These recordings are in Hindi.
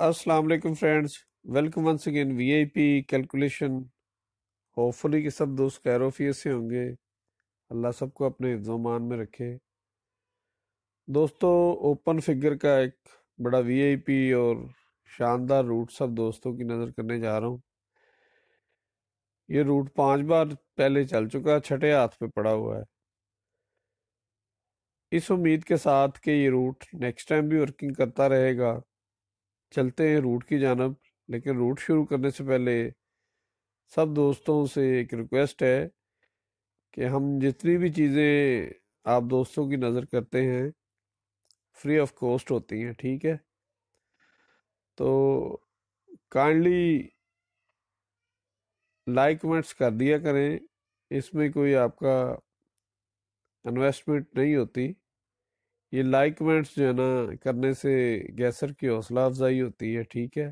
अस्सलाम वालेकुम friends welcome once again VIP calculation hopefully कि सब दोस्त कैरोफियत से होंगे अल्लाह सबको अपने हिफ्जमान में रखे दोस्तों ओपन फिगर का एक बड़ा वीआईपी और शानदार रूट सब दोस्तों की नज़र करने जा रहा हूँ ये रूट पांच बार पहले चल चुका है छठे हाथ पे पड़ा हुआ है इस उम्मीद के साथ कि ये रूट नेक्स्ट टाइम भी वर्किंग करता रहेगा चलते हैं रूट की जानब लेकिन रूट शुरू करने से पहले सब दोस्तों से एक रिक्वेस्ट है कि हम जितनी भी चीज़ें आप दोस्तों की नज़र करते हैं फ्री ऑफ कॉस्ट होती हैं ठीक है तो काइंडली लाइक कमेंट्स कर दिया करें इसमें कोई आपका इन्वेस्टमेंट नहीं होती ये लाइक कमेंट्स जो है ना करने से गैसर की हौसला अफजाई होती है ठीक है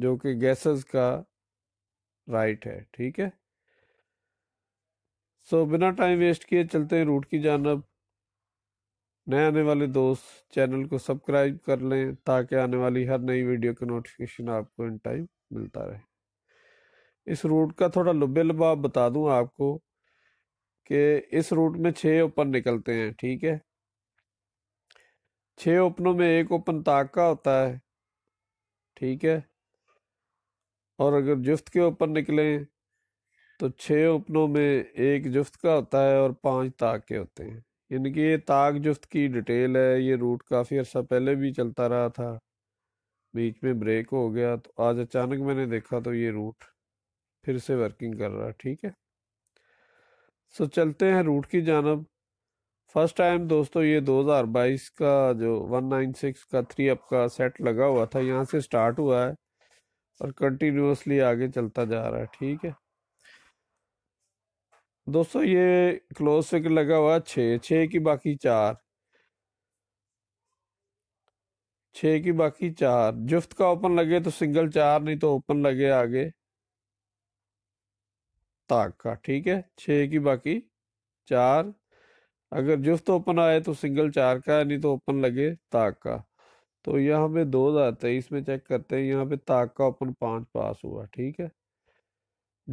जो कि गैसेस का राइट है ठीक है सो बिना टाइम वेस्ट किए चलते हैं रूट की जानब नए आने वाले दोस्त चैनल को सब्सक्राइब कर लें ताकि आने वाली हर नई वीडियो का नोटिफिकेशन आपको इन टाइम मिलता रहे इस रूट का थोड़ा लुबे लबाव बता दूं आपको कि इस रूट में छः ओपन निकलते हैं ठीक है छः ओपनों में एक ओपन ताक का होता है ठीक है और अगर जुफ्त के ओपन निकलें तो छः ओपनों में एक जुफ्त का होता है और पांच ताक के होते हैं यानी कि ये ताक जुफ्त की डिटेल है ये रूट काफ़ी अर्सा पहले भी चलता रहा था बीच में ब्रेक हो गया तो आज अचानक मैंने देखा तो ये रूट फिर से वर्किंग कर रहा ठीक है सो चलते हैं रूट की जानब फर्स्ट टाइम दोस्तों ये 2022 का जो 196 का थ्री अप का सेट लगा हुआ था यहाँ से स्टार्ट हुआ है और कंटिन्यूसली आगे चलता जा रहा है ठीक है दोस्तों ये क्लोज से लगा हुआ छ छ की बाकी चार छ की बाकी चार जुफ्त का ओपन लगे तो सिंगल चार नहीं तो ओपन लगे आगे ताक का ठीक है छ की बाकी चार अगर जुफ्त तो ओपन आए तो सिंगल चार का नहीं तो ओपन लगे ताक का तो यहाँ पे दो हज़ार तेईस में चेक करते हैं यहाँ पे ताक का ओपन पाँच पास हुआ ठीक है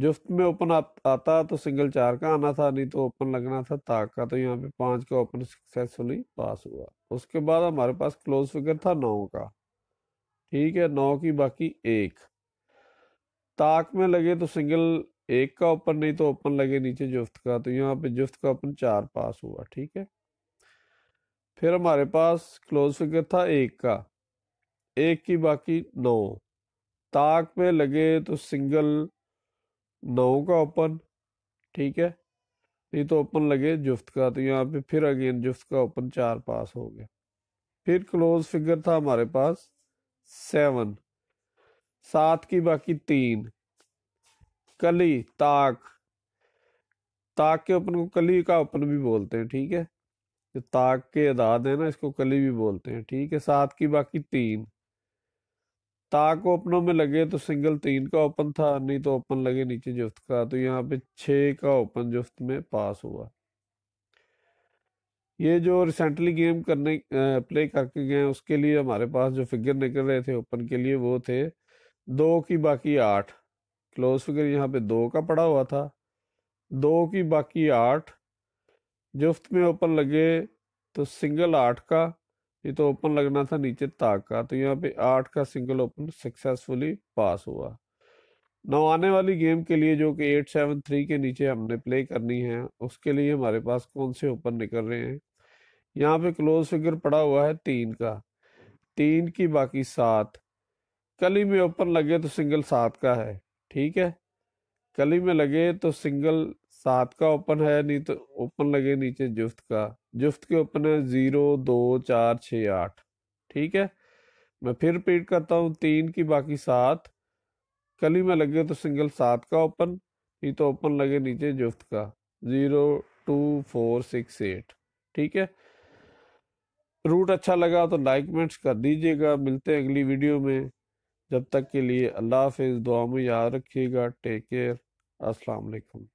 जुफ्त में ओपन आता तो सिंगल चार का आना था नहीं तो ओपन लगना था ताक का तो यहाँ पे पाँच का ओपन सक्सेसफुली पास हुआ उसके बाद हमारे पास क्लोज फिगर था नौ का ठीक है नौ की बाकी एक ताक में लगे तो सिंगल एक का ओपन नहीं तो ओपन लगे नीचे जुफ्त का तो यहाँ पे जुफ्त का ओपन चार पास हुआ ठीक है फिर हमारे पास क्लोज फिगर था एक का एक की बाकी नौ ताक में लगे तो सिंगल नौ का ओपन ठीक है नहीं तो ओपन लगे जुफ्त का तो यहाँ पे फिर अगेन जुफ्त का ओपन चार पास हो गया फिर क्लोज फिगर था हमारे पास सेवन सात की बाकी तीन कली ताक ताक के ओपन को कली का ओपन भी बोलते हैं ठीक है जो ताक के अदाद है ना इसको कली भी बोलते हैं ठीक है सात की बाकी तीन ताक ओपनों में लगे तो सिंगल तीन का ओपन था नहीं तो ओपन लगे नीचे जुफ्त का तो यहाँ पे छः का ओपन जुफ्त में पास हुआ ये जो रिसेंटली गेम करने प्ले करके गए उसके लिए हमारे पास जो फिगर निकल रहे थे ओपन के लिए वो थे दो की बाकी आठ क्लोज फिगर यहाँ पे दो का पड़ा हुआ था दो की बाकी आठ जुफ्त में ओपन लगे तो सिंगल आठ का ये तो ओपन लगना था नीचे ताक का तो यहाँ पे आठ का सिंगल ओपन सक्सेसफुली पास हुआ नौ आने वाली गेम के लिए जो कि एट सेवन थ्री के नीचे हमने प्ले करनी है उसके लिए हमारे पास कौन से ओपन निकल रहे हैं यहाँ पे क्लोज फिगर पड़ा हुआ है तीन का तीन की बाकी सात कली में ओपन लगे तो सिंगल सात का है ठीक है कली में लगे तो सिंगल सात का ओपन है नहीं तो ओपन लगे नीचे जुफ्त का जुफ्त के ओपन है ज़ीरो दो चार छ आठ ठीक है मैं फिर रिपीट करता हूँ तीन की बाकी सात कली में लगे तो सिंगल सात का ओपन नहीं तो ओपन लगे नीचे जुफ्त का zero two four six eight ठीक है रूट अच्छा लगा तो लाइक कमेंट्स कर दीजिएगा मिलते हैं अगली वीडियो में जब तक के लिए अल्लाह हाफिज़ दुआ में याद रखिएगा टेक केयर अस्सलाम वालेकुम